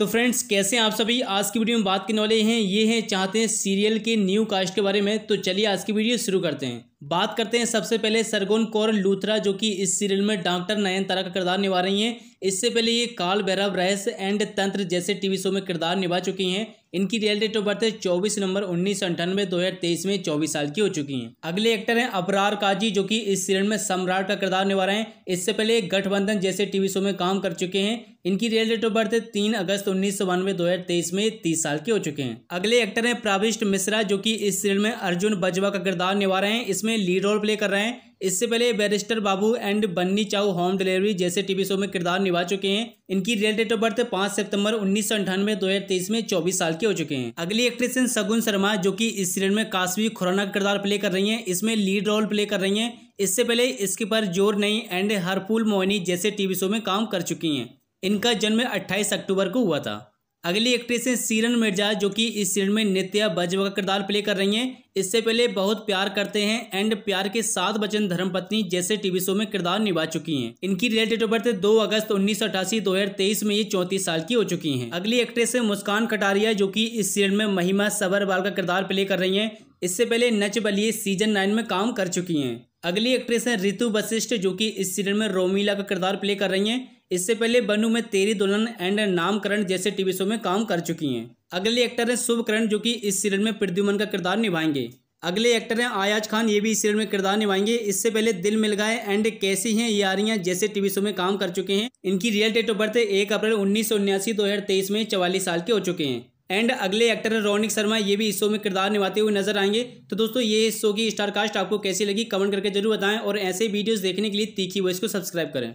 तो फ्रेंड्स कैसे आप सभी आज की वीडियो में बात करने वाले हैं ये हैं चाहते हैं सीरियल के न्यू कास्ट के बारे में तो चलिए आज की वीडियो शुरू करते हैं बात करते हैं सबसे पहले सरगोन कौर लूथरा जो कि इस सीरियल में डॉक्टर नयन तारा का किरदार निभा रही हैं इससे पहले ये काल भैरव रहस्य एंड तंत्र जैसे टीवी शो में किरदार निभा चुकी हैं इनकी रियल डेट ऑफ बर्थ चौबीस नवंबर उन्नीस सौ अंठानवे दो हज़ार तेईस में चौबीस साल की हो चुकी हैं अगले एक्टर हैं अपरार काजी जो कि इस सीरियल में सम्राट का किरदार निभा रहे हैं इससे पहले गठबंधन जैसे टीवी शो में काम कर चुके हैं इनकी रियल डेट ऑफ बर्थ तीन अगस्त उन्नीस सौ बानवे दो हज़ार तेईस में तीस साल के हो चुके हैं अगले एक्टर हैं प्राविष्ट मिश्रा जो कि इस सीरियल में अर्जुन बजवा का किरदार निभा रहे हैं इसमें इसमें लीड रोल प्ले कर रहे हैं इससे पहले barrister Babu and Bunny chow home delivery जैसे टीवी शो में किरदार निभा चुके हैं इनकी रियल डेट ऑफ बर्थ पांच सितंबर उन्नीस सौ अंठानवे दो हजार तेईस में चौबीस साल के हो चुके हैं अगली एक्ट्रेस हैं सगुन शर्मा जो कि इस सीरियल में काशवी खुराना का किरदार प्ले कर रही हैं इसमें लीड रोल प्ले कर रही हैं इससे पहले इसके पर जोर नहीं एंड हरपुल मोहनी जैसे टीवी शो में काम कर चुकी हैं इनका जन्म अट्ठाईस अक्टूबर को हुआ था अगली एक्ट्रेस हैं सीरन मिर्जा जो कि इस सीरियल में नित्या बजवा का किरदार प्ले कर रही हैं इससे पहले बहुत प्यार करते हैं एंड प्यार के साथ बचन धर्मपत्नी जैसे टीवी शो में किरदार निभा चुकी हैं इनकी रियल डेट ऑफ बर्थ दो अगस्त उन्नीस सौ अठासी दो हजार तेईस में ये चौंतीस साल की हो चुकी हैं अगली एक्ट्रेस है मुस्कान कटारिया जो की इस सीरियल में महिमा सबरवाल का किरदार प्ले कर रही है इससे पहले नच बलिए सीजन नाइन में काम कर चुकी है अगली एक्ट्रेस है ऋतु वशिष्ठ जो की इस सीरियल में रोमिला का किरदार प्ले कर रही है इससे पहले बनु में तेरी दुल्हन एंड नामकरण जैसे टीवी शो में काम कर चुकी हैं अगले एक्टर हैं शुभ करण जो कि इस सीरियल में प्रद्युमन का किरदार निभाएंगे अगले एक्टर हैं आयाज खान ये भी इस सीरियल में किरदार निभाएंगे इससे पहले दिल मिल गए एंड कैसी हैं यारियां जैसे टीवी शो में काम कर चुके हैं इनकी रियल डेट ऑफ बर्थ एक अप्रैल उन्नीस सौ उन्यासी दो हज़ार तेईस में चवालीस साल के हो चुके हैं एंड अगले एक्टर हैं रौनिक शर्मा ये भी इस शो में किरदार निभाते हुए नजर आएंगे तो दोस्तों ये इस शो की स्टारकास्ट आपको कैसी लगी कमेंट करके जरूर बताएं और ऐसे वीडियोज देखने के लिए तीखी वॉइस को सब्सक्राइब करें